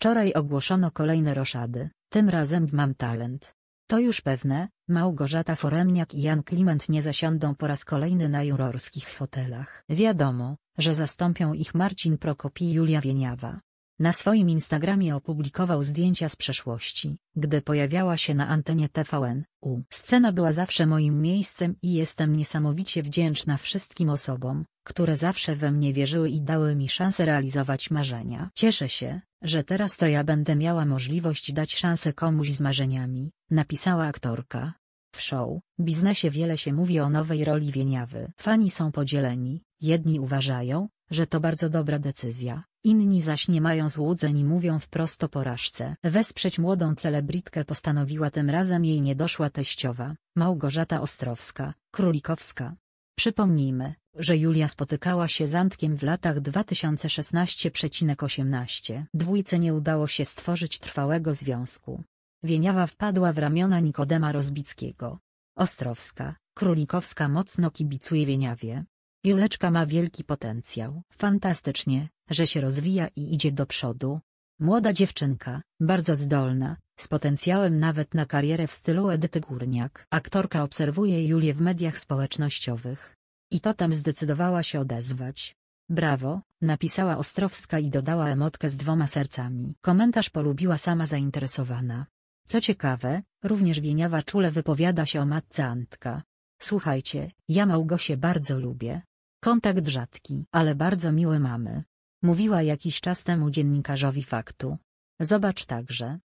Wczoraj ogłoszono kolejne roszady, tym razem w Mam Talent. To już pewne, Małgorzata Foremniak i Jan Kliment nie zasiądą po raz kolejny na jurorskich fotelach. Wiadomo, że zastąpią ich Marcin Prokop i Julia Wieniawa. Na swoim Instagramie opublikował zdjęcia z przeszłości, gdy pojawiała się na antenie TVN. U. Scena była zawsze moim miejscem i jestem niesamowicie wdzięczna wszystkim osobom, które zawsze we mnie wierzyły i dały mi szansę realizować marzenia. Cieszę się, że teraz to ja będę miała możliwość dać szansę komuś z marzeniami, napisała aktorka. W show, biznesie wiele się mówi o nowej roli Wieniawy. Fani są podzieleni, jedni uważają, że to bardzo dobra decyzja, inni zaś nie mają złudzeń i mówią wprost o porażce. Wesprzeć młodą celebrytkę postanowiła tym razem jej niedoszła teściowa, Małgorzata Ostrowska, Królikowska. Przypomnijmy, że Julia spotykała się z Antkiem w latach 2016-18. Dwójce nie udało się stworzyć trwałego związku. Wieniawa wpadła w ramiona Nikodema Rozbickiego. Ostrowska, Królikowska mocno kibicuje Wieniawie. Juleczka ma wielki potencjał. Fantastycznie, że się rozwija i idzie do przodu. Młoda dziewczynka, bardzo zdolna, z potencjałem nawet na karierę w stylu Edyty Górniak. Aktorka obserwuje Julię w mediach społecznościowych. I to tam zdecydowała się odezwać. Brawo, napisała Ostrowska i dodała emotkę z dwoma sercami. Komentarz polubiła sama zainteresowana. Co ciekawe, również Wieniawa czule wypowiada się o matce Antka. Słuchajcie, ja Małgosię bardzo lubię. Kontakt rzadki, ale bardzo miły mamy. Mówiła jakiś czas temu dziennikarzowi faktu. Zobacz także,